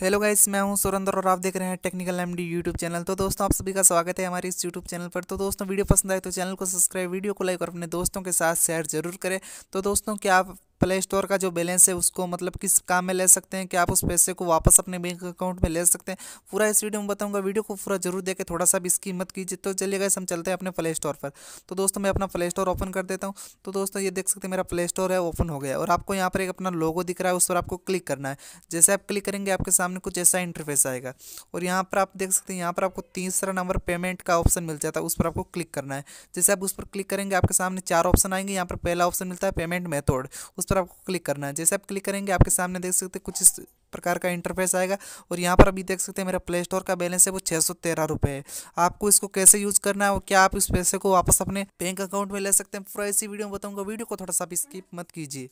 hello guys मैं हूं सुरेंद्र और आप देख रहे हैं टेक्निकल एमडी यूट्यूब चैनल तो दोस्तों आप सभी का स्वागत है हमारे इस यूट्यूब चैनल पर तो दोस्तों वीडियो पसंद आए तो चैनल को सब्सक्राइब वीडियो को लाइक और अपने दोस्तों के साथ शेयर जरूर करें तो दोस्तों क्या आप प्ले स्टोर का जो बैलेंस है उसको मतलब किस काम में ले सकते हैं कि आप उस पैसे को वापस अपने बैंक अकाउंट में ले सकते हैं पूरा इस वीडियो में बताऊंगा वीडियो को पूरा जरूर देखें थोड़ा सा भी इसकी मत कीजिए तो चलिए गए हम चलते हैं अपने प्ले स्टोर पर तो दोस्तों मैं अपना प्ले स्टोर ओपन कर देता हूँ तो दोस्तों ये देख सकते हैं मेरा प्ले स्टोर है ओपन हो गया और आपको यहाँ पर एक अपना लोगो दिख रहा है उस पर आपको क्लिक करना है जैसे आप क्लिक करेंगे आपके सामने कुछ ऐसा इंटरफेस आएगा और यहाँ पर आप देख सकते हैं यहाँ पर आपको तीसरा नंबर पेमेंट का ऑप्शन मिल जाता है उस पर आपको क्लिक करना है जैसे आप उस पर क्लिक करेंगे आपके सामने चार ऑप्शन आएंगे यहाँ पर पहला ऑप्शन मिलता है पेमेंट मेथोड उस पर आपको क्लिक करना है जैसे आप क्लिक करेंगे आपके सामने देख सकते हैं कुछ इस प्रकार का इंटरफेस आएगा और यहाँ पर अभी देख सकते हैं मेरा प्ले स्टोर का बैलेंस है वो छः सौ तेरह रुपये है आपको इसको कैसे यूज़ करना है और क्या आप इस पैसे को वापस अपने बैंक अकाउंट में ले सकते हैं पूरा इसी वीडियो में बताऊँगा वीडियो को थोड़ा सा आप स्किप मत कीजिए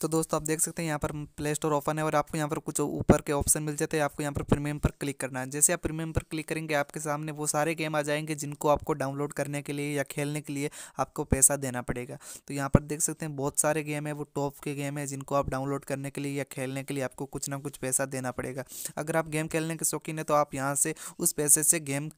तो दोस्तों आप देख सकते हैं यहाँ पर प्ले स्टोर ओपन है और आपको यहाँ पर कुछ ऊपर के ऑप्शन मिल जाते हैं आपको यहाँ पर प्रीमियम पर क्लिक करना है जैसे आप प्रीमियम पर क्लिक करेंगे आपके सामने वो सारे गेम आ जाएंगे जिनको आपको डाउनलोड करने के लिए या खेलने के लिए आपको पैसा देना पड़ेगा तो यहाँ पर देख सकते हैं बहुत सारे गेम है वो टॉप के गेम है जिनको आप डाउनलोड करने के लिए या खेलने के लिए आपको कुछ ना कुछ पैसा देना पड़ेगा अगर आप गेम खेलने के शौकीन है तो आप यहाँ से उस पैसे से गेम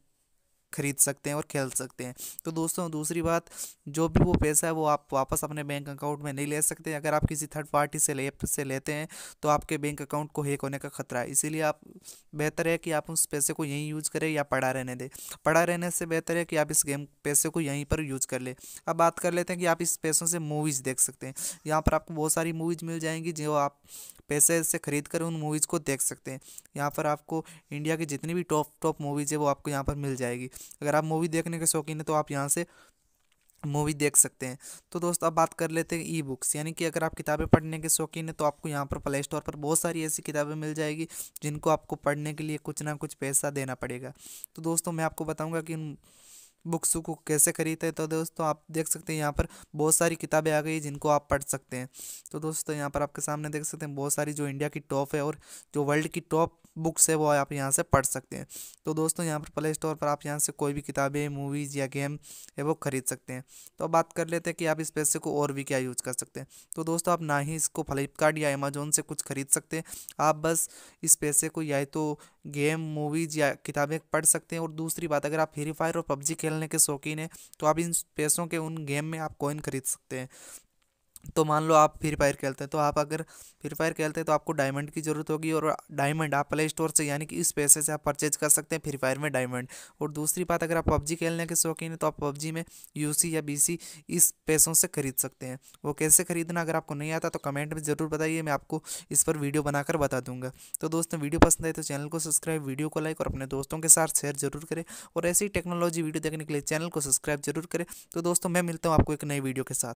खरीद सकते हैं और खेल सकते हैं तो दोस्तों दूसरी बात जो भी वो पैसा है वो आप वापस अपने बैंक अकाउंट में नहीं ले सकते अगर आप किसी थर्ड पार्टी से ले से लेते हैं तो आपके बैंक अकाउंट को हैक होने का खतरा है इसीलिए आप बेहतर है कि आप उस पैसे को यहीं यूज करें या पड़ा रहने दें पड़ा रहने से बेहतर है कि आप इस गेम पैसे को यहीं पर यूज कर ले अब बात कर लेते हैं कि आप इस पैसों से मूवीज़ देख सकते हैं यहाँ पर आपको बहुत सारी मूवीज़ मिल जाएंगी जो आप पैसे से खरीद कर उन मूवीज़ को देख सकते हैं यहाँ पर आपको इंडिया की जितनी भी टॉप टॉप मूवीज़ है वो आपको यहाँ पर मिल जाएगी अगर आप मूवी देखने के शौकीन है तो आप यहाँ से मूवी देख सकते हैं तो दोस्तों अब बात कर लेते हैं ई बुक्स यानी कि अगर आप किताबें पढ़ने के शौकीन हैं तो आपको यहाँ पर प्ले स्टोर पर बहुत सारी ऐसी किताबें मिल जाएगी जिनको आपको पढ़ने के लिए कुछ ना कुछ पैसा देना पड़ेगा तो दोस्तों मैं आपको बताऊँगा कि बुक्स को कैसे ख़रीदते हैं तो दोस्तों आप देख सकते हैं यहाँ पर बहुत सारी किताबें आ गई जिनको आप पढ़ सकते हैं तो दोस्तों यहाँ पर आपके सामने देख सकते हैं बहुत सारी जो इंडिया की टॉप है और जो वर्ल्ड की टॉप बुक्स है वो आप यहाँ से पढ़ सकते हैं तो दोस्तों यहाँ पर प्ले स्टोर पर आप यहाँ से कोई भी किताबें मूवीज़ या गेम है वो ख़रीद सकते हैं तो बात कर लेते हैं कि आप इस पैसे को और भी क्या यूज़ कर सकते हैं तो दोस्तों आप ना ही इसको फ्लिपकार्ट या अमेजोन से कुछ ख़रीद सकते हैं आप बस इस पैसे को या तो गेम मूवीज़ या किताबें पढ़ सकते हैं और दूसरी बात अगर आप फ्री फायर और पबजी खेलने के शौकीन हैं तो आप इन पैसों के उन गेम में आप कॉइन खरीद सकते हैं तो मान लो आप फ्री फायर खेलते हैं तो आप अगर फ्री फायर खेलते हैं तो आपको डायमंड की ज़रूरत होगी और डायमंड आप प्ले स्टोर से यानी कि इस पैसे से आप परचेज कर सकते हैं फ्री फायर में डायमंड और दूसरी बात अगर आप पबजी खेलने के शौकीन हैं तो आप पबजी में यू या बी इस पैसों से खरीद सकते हैं वो कैसे खरीदना अगर आपको नहीं आता तो कमेंट में ज़रूर बताइए मैं आपको इस पर वीडियो बनाकर बता दूंगा तो दोस्तों वीडियो पसंद आए तो चैनल को सब्सक्राइब वीडियो को लाइक और अपने दोस्तों के साथ शेयर जरूर करें और ऐसी टेक्नोलॉजी वीडियो देखने के लिए चैनल को सब्सक्राइब जरूर करें तो दोस्तों मैं मिलता हूँ आपको एक नई वीडियो के साथ